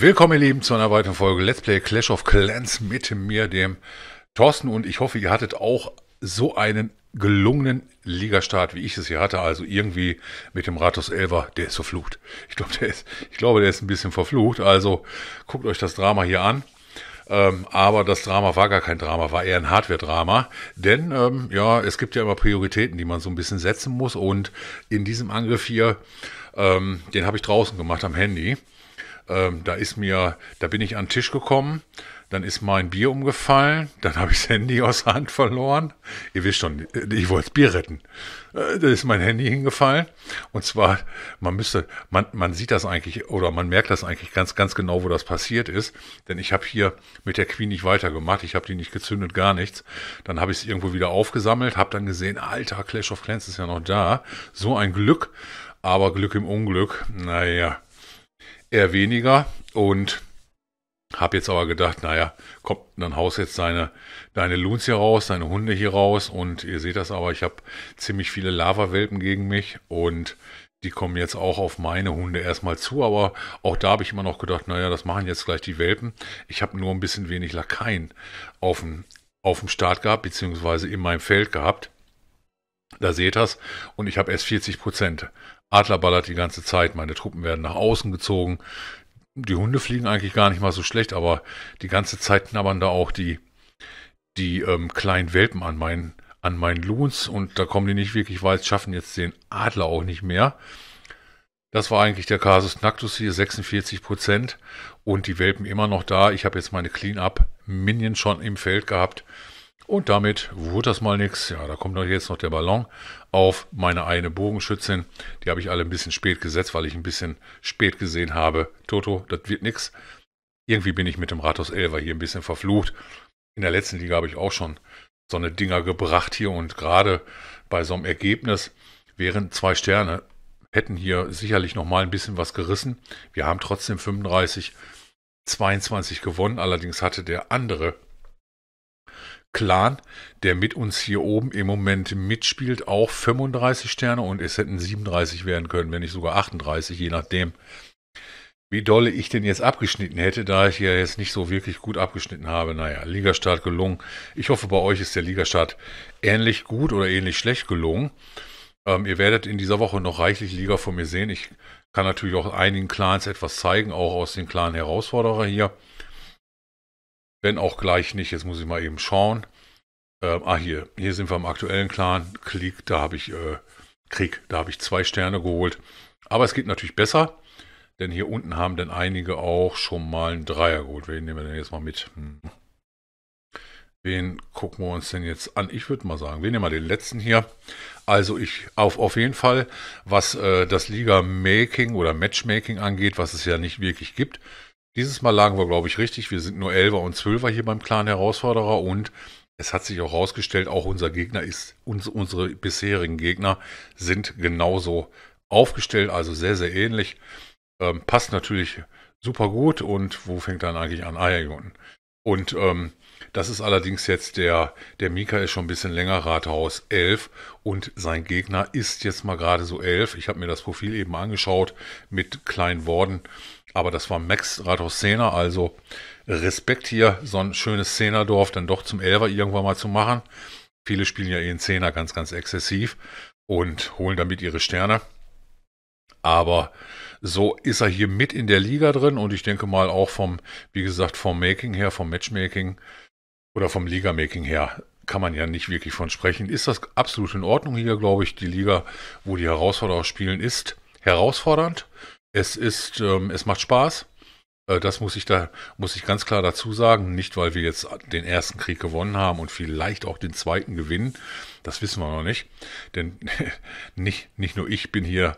Willkommen, ihr Lieben, zu einer weiteren Folge Let's Play Clash of Clans mit mir, dem Thorsten. Und ich hoffe, ihr hattet auch so einen gelungenen Ligastart, wie ich es hier hatte. Also irgendwie mit dem Rathaus Elver, der ist verflucht. Ich, glaub, der ist, glaube, der ist ein bisschen verflucht. Also guckt euch das Drama hier an. Ähm, aber das Drama war gar kein Drama, war eher ein Hardware-Drama. Denn ähm, ja, es gibt ja immer Prioritäten, die man so ein bisschen setzen muss. Und in diesem Angriff hier, ähm, den habe ich draußen gemacht am Handy. Ähm, da ist mir, da bin ich an den Tisch gekommen, dann ist mein Bier umgefallen, dann habe ich das Handy aus der Hand verloren. Ihr wisst schon, äh, ich wollte das Bier retten. Äh, da ist mein Handy hingefallen. Und zwar, man müsste, man, man sieht das eigentlich oder man merkt das eigentlich ganz, ganz genau, wo das passiert ist. Denn ich habe hier mit der Queen nicht weitergemacht. Ich habe die nicht gezündet, gar nichts. Dann habe ich es irgendwo wieder aufgesammelt, habe dann gesehen, alter, Clash of Clans ist ja noch da. So ein Glück. Aber Glück im Unglück, naja eher weniger und habe jetzt aber gedacht, naja, kommt, dann haust jetzt deine, deine Loons hier raus, deine Hunde hier raus und ihr seht das aber, ich habe ziemlich viele Lava-Welpen gegen mich und die kommen jetzt auch auf meine Hunde erstmal zu, aber auch da habe ich immer noch gedacht, naja, das machen jetzt gleich die Welpen. Ich habe nur ein bisschen wenig Lakaien auf dem, auf dem Start gehabt, beziehungsweise in meinem Feld gehabt. Da seht ihr und ich habe erst 40 Prozent. Adler ballert die ganze Zeit, meine Truppen werden nach außen gezogen. Die Hunde fliegen eigentlich gar nicht mal so schlecht, aber die ganze Zeit knabbern da auch die, die ähm, kleinen Welpen an meinen, an meinen Loons und da kommen die nicht wirklich weit, schaffen jetzt den Adler auch nicht mehr. Das war eigentlich der Kasus Nactus hier, 46% Prozent und die Welpen immer noch da. Ich habe jetzt meine Clean-Up-Minion schon im Feld gehabt. Und damit wurde das mal nichts. Ja, da kommt noch jetzt noch der Ballon auf meine eine Bogenschützin. Die habe ich alle ein bisschen spät gesetzt, weil ich ein bisschen spät gesehen habe. Toto, das wird nichts. Irgendwie bin ich mit dem Rathaus Elver hier ein bisschen verflucht. In der letzten Liga habe ich auch schon so eine Dinger gebracht hier und gerade bei so einem Ergebnis wären zwei Sterne hätten hier sicherlich noch mal ein bisschen was gerissen. Wir haben trotzdem 35 22 gewonnen, allerdings hatte der andere Clan, der mit uns hier oben im Moment mitspielt, auch 35 Sterne und es hätten 37 werden können, wenn nicht sogar 38, je nachdem, wie dolle ich denn jetzt abgeschnitten hätte, da ich ja jetzt nicht so wirklich gut abgeschnitten habe. Naja, Ligastart gelungen. Ich hoffe, bei euch ist der Ligastart ähnlich gut oder ähnlich schlecht gelungen. Ähm, ihr werdet in dieser Woche noch reichlich Liga von mir sehen. Ich kann natürlich auch einigen Clans etwas zeigen, auch aus den Clan Herausforderer hier wenn auch gleich nicht. Jetzt muss ich mal eben schauen. Ähm, ah, hier, hier sind wir im aktuellen Clan. Krieg, da habe ich, äh, Krieg, da habe ich zwei Sterne geholt. Aber es geht natürlich besser, denn hier unten haben dann einige auch schon mal einen Dreier geholt. Wen nehmen wir denn jetzt mal mit? Hm. Wen gucken wir uns denn jetzt an? Ich würde mal sagen, wir nehmen mal den letzten hier. Also ich auf, auf jeden Fall, was äh, das Liga-Making oder Matchmaking angeht, was es ja nicht wirklich gibt, dieses Mal lagen wir, glaube ich, richtig. Wir sind nur Elfer und Zwölfer hier beim Clan Herausforderer und es hat sich auch herausgestellt, auch unser Gegner ist, uns, unsere bisherigen Gegner sind genauso aufgestellt, also sehr, sehr ähnlich. Ähm, passt natürlich super gut und wo fängt dann eigentlich an? Ah ja, unten. Und ähm, das ist allerdings jetzt der, der Mika ist schon ein bisschen länger Rathaus 11 und sein Gegner ist jetzt mal gerade so 11. Ich habe mir das Profil eben angeschaut mit kleinen Worten, aber das war Max Rathaus 10 also Respekt hier, so ein schönes Zehnerdorf dann doch zum 11er irgendwann mal zu machen. Viele spielen ja eh ihren Zehner ganz, ganz exzessiv und holen damit ihre Sterne. Aber so ist er hier mit in der Liga drin und ich denke mal auch vom, wie gesagt, vom Making her, vom Matchmaking oder vom Liga-Making her kann man ja nicht wirklich von sprechen. Ist das absolut in Ordnung hier, glaube ich, die Liga, wo die Herausforderer spielen, ist herausfordernd. Es ist, ähm, es macht Spaß. Äh, das muss ich da, muss ich ganz klar dazu sagen. Nicht, weil wir jetzt den ersten Krieg gewonnen haben und vielleicht auch den zweiten gewinnen. Das wissen wir noch nicht. Denn nicht, nicht nur ich bin hier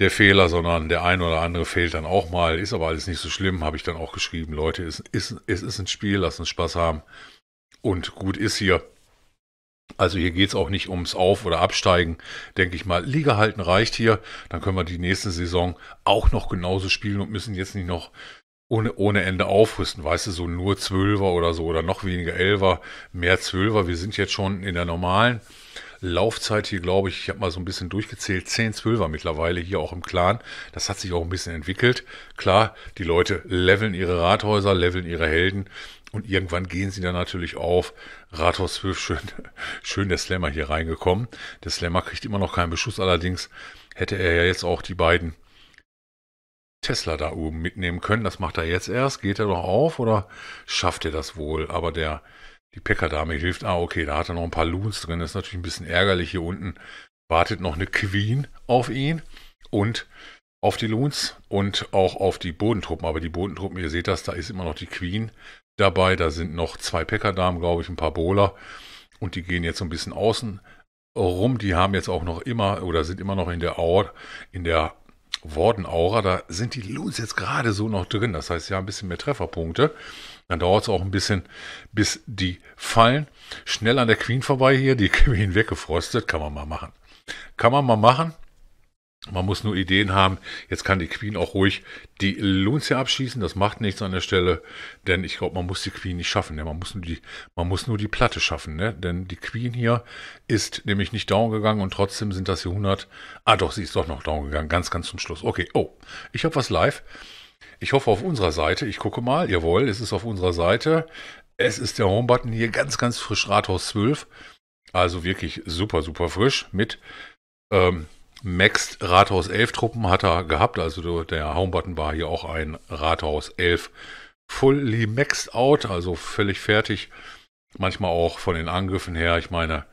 der Fehler, sondern der ein oder andere fehlt dann auch mal. Ist aber alles nicht so schlimm, habe ich dann auch geschrieben. Leute, es ist, es ist ein Spiel, lass uns Spaß haben. Und gut ist hier. Also hier geht's auch nicht ums Auf- oder Absteigen, denke ich mal. Liga halten reicht hier. Dann können wir die nächste Saison auch noch genauso spielen und müssen jetzt nicht noch ohne, ohne Ende aufrüsten. Weißt du, so nur Zwölfer oder so oder noch weniger Elfer, mehr Zwölfer. Wir sind jetzt schon in der normalen Laufzeit hier, glaube ich, ich habe mal so ein bisschen durchgezählt, 10, 12 er mittlerweile hier auch im Clan. Das hat sich auch ein bisschen entwickelt. Klar, die Leute leveln ihre Rathäuser, leveln ihre Helden. Und irgendwann gehen sie dann natürlich auf. Rathaus 12, schön, schön der Slammer hier reingekommen. Der Slammer kriegt immer noch keinen Beschuss, allerdings hätte er ja jetzt auch die beiden Tesla da oben mitnehmen können. Das macht er jetzt erst. Geht er doch auf oder schafft er das wohl? Aber der die Packerdame hilft. Ah, okay, da hat er noch ein paar Loons drin. Das ist natürlich ein bisschen ärgerlich hier unten. Wartet noch eine Queen auf ihn und auf die Loons und auch auf die Bodentruppen. Aber die Bodentruppen, ihr seht das, da ist immer noch die Queen dabei. Da sind noch zwei Packerdamen, glaube ich, ein paar Bowler. Und die gehen jetzt so ein bisschen außen rum. Die haben jetzt auch noch immer oder sind immer noch in der, Aur in der Wordenaura. Da sind die Loons jetzt gerade so noch drin. Das heißt, sie haben ein bisschen mehr Trefferpunkte. Dann dauert es auch ein bisschen, bis die fallen. Schnell an der Queen vorbei hier, die Queen weggefrostet, kann man mal machen. Kann man mal machen. Man muss nur Ideen haben. Jetzt kann die Queen auch ruhig die Lunze abschießen. Das macht nichts an der Stelle, denn ich glaube, man muss die Queen nicht schaffen. Ne? Man, muss nur die, man muss nur die Platte schaffen. Ne? Denn die Queen hier ist nämlich nicht down gegangen und trotzdem sind das hier 100. Ah, doch, sie ist doch noch down gegangen. Ganz, ganz zum Schluss. Okay, oh, ich habe was live. Ich hoffe auf unserer Seite. Ich gucke mal. Jawohl, es ist auf unserer Seite. Es ist der Homebutton hier ganz, ganz frisch Rathaus 12. Also wirklich super, super frisch mit ähm, Max Rathaus 11 Truppen hat er gehabt. Also der Homebutton war hier auch ein Rathaus 11 fully maxed out, also völlig fertig. Manchmal auch von den Angriffen her. Ich meine,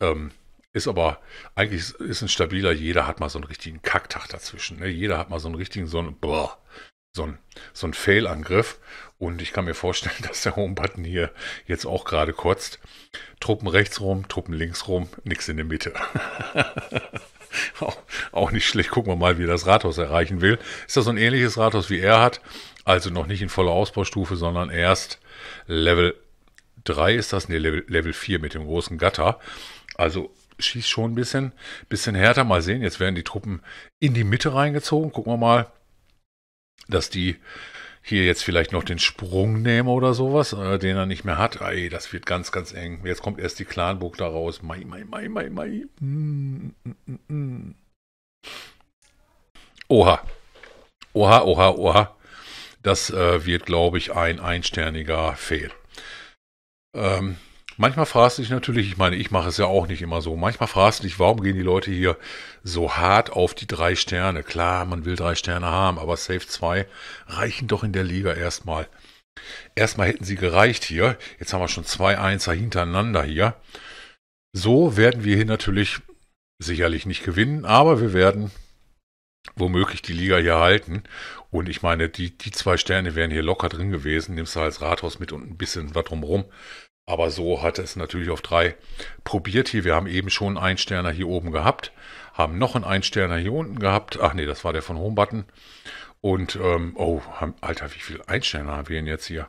ähm, ist aber eigentlich ist ein stabiler, jeder hat mal so einen richtigen Kacktag dazwischen. Ne? Jeder hat mal so einen richtigen, so einen, boah, so ein, so ein Fail-Angriff. Und ich kann mir vorstellen, dass der Home-Button hier jetzt auch gerade kotzt. Truppen rechts rum, Truppen links rum, nichts in der Mitte. auch, auch nicht schlecht. Gucken wir mal, wie das Rathaus erreichen will. Ist das so ein ähnliches Rathaus, wie er hat? Also noch nicht in voller Ausbaustufe, sondern erst Level 3 ist das, ne, Level, Level 4 mit dem großen Gatter. Also schießt schon ein bisschen, bisschen härter. Mal sehen, jetzt werden die Truppen in die Mitte reingezogen. Gucken wir mal, dass die hier jetzt vielleicht noch den Sprung nehmen oder sowas, äh, den er nicht mehr hat. Ey, das wird ganz, ganz eng. Jetzt kommt erst die Clanburg da raus. Mai, mai, mai, mai, mai. Mm, mm, mm. mm. Oha. Oha, oha, oha. Das äh, wird, glaube ich, ein einsterniger Fehl. Ähm, Manchmal fragst du dich natürlich, ich meine, ich mache es ja auch nicht immer so. Manchmal fragst du dich, warum gehen die Leute hier so hart auf die drei Sterne? Klar, man will drei Sterne haben, aber Safe 2 reichen doch in der Liga erstmal. Erstmal hätten sie gereicht hier. Jetzt haben wir schon zwei Einser hintereinander hier. So werden wir hier natürlich sicherlich nicht gewinnen, aber wir werden womöglich die Liga hier halten. Und ich meine, die, die zwei Sterne wären hier locker drin gewesen. Nimmst du als Rathaus mit und ein bisschen was drumherum. Aber so hat es natürlich auf drei probiert hier. Wir haben eben schon einen Sterner hier oben gehabt, haben noch einen Einsterner hier unten gehabt. Ach nee, das war der von Homebutton. Und, ähm, oh, haben, Alter, wie viele Einsterner haben wir denn jetzt hier?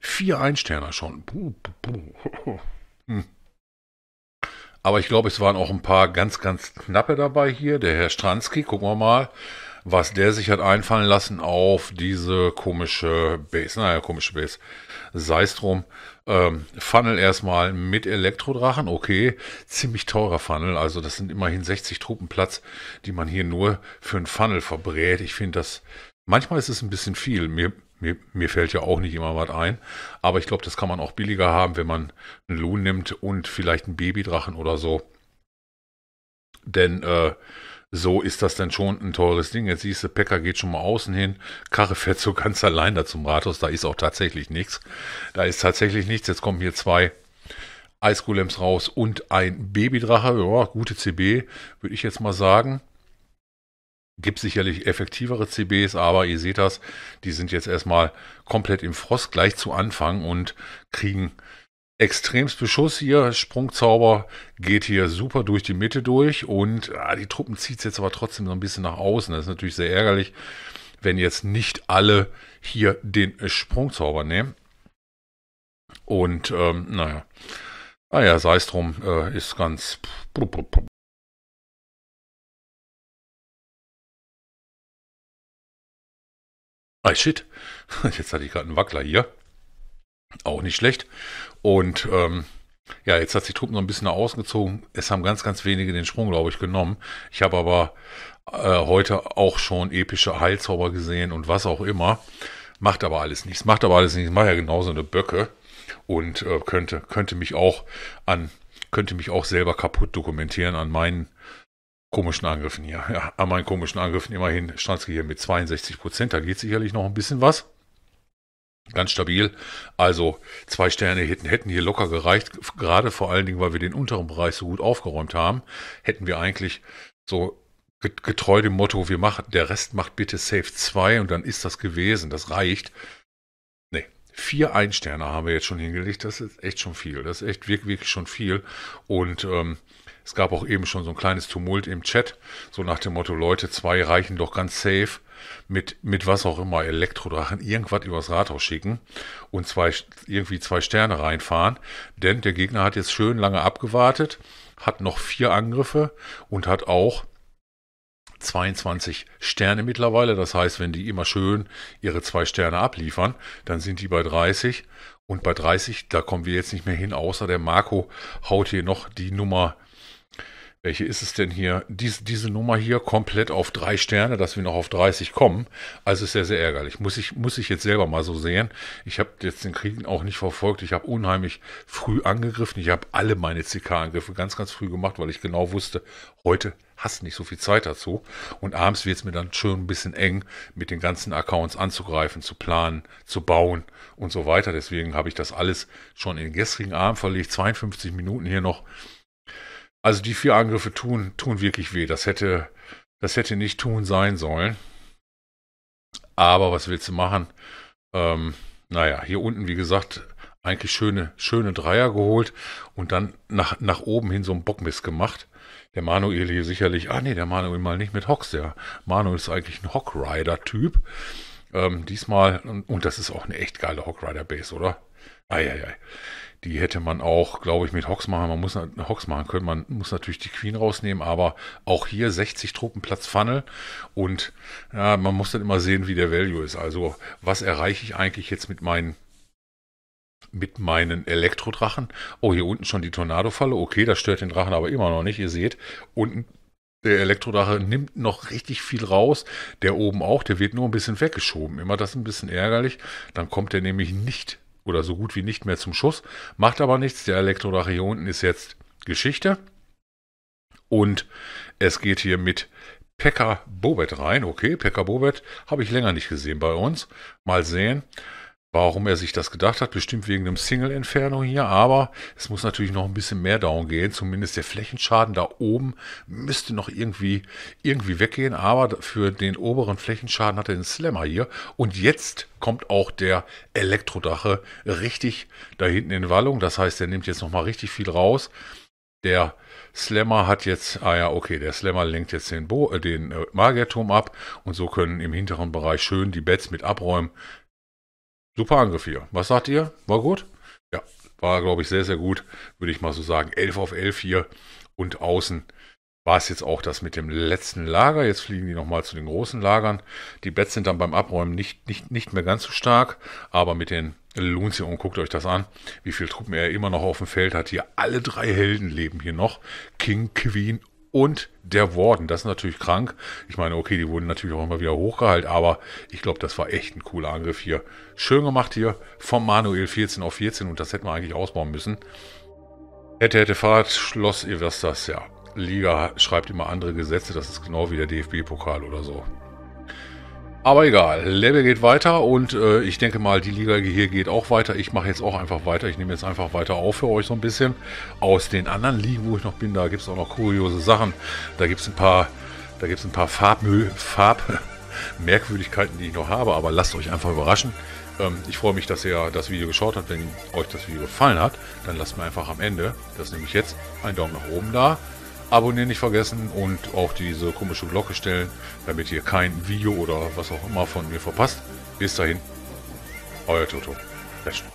Vier Einsterner schon. Hm. Aber ich glaube, es waren auch ein paar ganz, ganz knappe dabei hier. Der Herr Stransky, gucken wir mal was der sich hat einfallen lassen auf diese komische Base. Naja, komische Base. Sei es drum. Ähm, Funnel erstmal mit Elektrodrachen, okay. Ziemlich teurer Funnel, also das sind immerhin 60 Truppen Platz, die man hier nur für einen Funnel verbrät. Ich finde das, manchmal ist es ein bisschen viel. Mir, mir, mir fällt ja auch nicht immer was ein, aber ich glaube, das kann man auch billiger haben, wenn man einen Loon nimmt und vielleicht einen Babydrachen oder so. Denn äh, so ist das denn schon ein teures Ding. Jetzt siehst du, Pekka geht schon mal außen hin, Karre fährt so ganz allein da zum Rathaus, da ist auch tatsächlich nichts. Da ist tatsächlich nichts. Jetzt kommen hier zwei Eiskulems raus und ein Babydrache. Ja, gute CB, würde ich jetzt mal sagen. Gibt sicherlich effektivere CBs, aber ihr seht das, die sind jetzt erstmal komplett im Frost gleich zu Anfang und kriegen extremst Beschuss hier. Sprungzauber geht hier super durch die Mitte durch und ah, die Truppen zieht es jetzt aber trotzdem so ein bisschen nach außen. Das ist natürlich sehr ärgerlich, wenn jetzt nicht alle hier den äh, Sprungzauber nehmen. Und ähm, naja, naja, ah sei es drum, äh, ist ganz. Ah, shit. Jetzt hatte ich gerade einen Wackler hier. Auch nicht schlecht. Und ähm, ja, jetzt hat sich Truppen so ein bisschen nach außen gezogen. Es haben ganz, ganz wenige den Sprung, glaube ich, genommen. Ich habe aber äh, heute auch schon epische Heilzauber gesehen und was auch immer. Macht aber alles nichts. Macht aber alles nichts. Macht ja genauso eine Böcke und äh, könnte, könnte mich auch an, könnte mich auch selber kaputt dokumentieren an meinen komischen Angriffen hier. Ja, an meinen komischen Angriffen immerhin Stranski hier mit 62 Prozent. Da geht sicherlich noch ein bisschen was. Ganz stabil. Also zwei Sterne hätten, hätten hier locker gereicht. Gerade vor allen Dingen, weil wir den unteren Bereich so gut aufgeräumt haben, hätten wir eigentlich so getreu dem Motto, wir machen, der Rest macht bitte Safe 2 und dann ist das gewesen. Das reicht. Nee, vier Einsterne haben wir jetzt schon hingelegt. Das ist echt schon viel. Das ist echt wirklich, wirklich schon viel. Und ähm, es gab auch eben schon so ein kleines Tumult im Chat, so nach dem Motto, Leute, zwei reichen doch ganz safe mit, mit was auch immer, Elektrodrachen, irgendwas übers Rathaus schicken und zwei, irgendwie zwei Sterne reinfahren. Denn der Gegner hat jetzt schön lange abgewartet, hat noch vier Angriffe und hat auch 22 Sterne mittlerweile. Das heißt, wenn die immer schön ihre zwei Sterne abliefern, dann sind die bei 30. Und bei 30, da kommen wir jetzt nicht mehr hin, außer der Marco haut hier noch die Nummer welche ist es denn hier? Dies, diese Nummer hier komplett auf drei Sterne, dass wir noch auf 30 kommen. Also ist sehr, sehr ärgerlich. Muss ich, muss ich jetzt selber mal so sehen. Ich habe jetzt den Krieg auch nicht verfolgt. Ich habe unheimlich früh angegriffen. Ich habe alle meine CK-Angriffe ganz, ganz früh gemacht, weil ich genau wusste, heute hast nicht so viel Zeit dazu. Und abends wird es mir dann schon ein bisschen eng, mit den ganzen Accounts anzugreifen, zu planen, zu bauen und so weiter. Deswegen habe ich das alles schon in den gestrigen Abend verlegt. 52 Minuten hier noch also die vier Angriffe tun, tun wirklich weh. Das hätte, das hätte nicht tun sein sollen. Aber was willst du machen? Ähm, naja, hier unten, wie gesagt, eigentlich schöne, schöne Dreier geholt und dann nach, nach oben hin so einen Bockmiss gemacht. Der Manuel hier sicherlich, ah nee, der Manuel mal nicht mit Hocks. Der Manuel ist eigentlich ein Hockrider-Typ. Ähm, diesmal, und, und, das ist auch eine echt geile Hockrider-Base, oder? Eieiei. Die hätte man auch, glaube ich, mit Hox machen. Man muss Hawks machen können. Man muss natürlich die Queen rausnehmen, aber auch hier 60 Truppen Platz Funnel und ja, man muss dann immer sehen, wie der Value ist. Also was erreiche ich eigentlich jetzt mit meinen mit meinen Elektrodrachen. Oh, hier unten schon die Tornadofalle. Okay, das stört den Drachen aber immer noch nicht. Ihr seht, unten der Elektrodrache nimmt noch richtig viel raus. Der oben auch, der wird nur ein bisschen weggeschoben. Immer das ein bisschen ärgerlich. Dann kommt der nämlich nicht oder so gut wie nicht mehr zum Schuss. Macht aber nichts. Der Elektrodrache hier unten ist jetzt Geschichte. Und es geht hier mit Pekka Bobet rein. Okay, Pekka Bobet habe ich länger nicht gesehen bei uns. Mal sehen. Warum er sich das gedacht hat, bestimmt wegen dem Single-Entfernung hier, aber es muss natürlich noch ein bisschen mehr down gehen. Zumindest der Flächenschaden da oben müsste noch irgendwie, irgendwie weggehen, aber für den oberen Flächenschaden hat er den Slammer hier. Und jetzt kommt auch der Elektrodache richtig da hinten in Wallung. Das heißt, er nimmt jetzt nochmal richtig viel raus. Der Slammer hat jetzt, ah ja, okay, der Slammer lenkt jetzt den, Bo, äh, den äh, Magierturm ab und so können im hinteren Bereich schön die Bets mit abräumen. Super Angriff hier. Was sagt ihr? War gut? Ja, war, glaube ich, sehr, sehr gut, würde ich mal so sagen. 11 auf 11 hier und außen war es jetzt auch das mit dem letzten Lager. Jetzt fliegen die nochmal zu den großen Lagern. Die Bets sind dann beim Abräumen nicht, nicht, nicht mehr ganz so stark, aber mit den Loons und guckt euch das an, wie viele Truppen er immer noch auf dem Feld hat. Hier alle drei Helden leben hier noch. King, Queen und der Warden. Das ist natürlich krank. Ich meine, okay, die wurden natürlich auch immer wieder hochgehalten, aber ich glaube, das war echt ein cooler Angriff hier. Schön gemacht hier vom Manuel 14 auf 14 und das hätten wir eigentlich ausbauen müssen. Hätte, hätte Fahrt, Schloss, ihr wisst das, ja. Liga schreibt immer andere Gesetze, das ist genau wie der DFB-Pokal oder so. Aber egal, Level geht weiter und äh, ich denke mal, die Liga hier geht auch weiter. Ich mache jetzt auch einfach weiter. Ich nehme jetzt einfach weiter auf für euch so ein bisschen. Aus den anderen Ligen, wo ich noch bin, da gibt es auch noch kuriose Sachen. Da gibt es ein paar, da gibt's ein paar Farbmüll, Farb Merkwürdigkeiten, die ich noch habe. Aber lasst euch einfach überraschen. Ähm, ich freue mich, dass ihr das Video geschaut habt. Wenn euch das Video gefallen hat, dann lasst mir einfach am Ende, das nehme ich jetzt, einen Daumen nach oben da. Abonnieren nicht vergessen und auch diese komische Glocke stellen, damit ihr kein Video oder was auch immer von mir verpasst. Bis dahin, euer Toto. Best.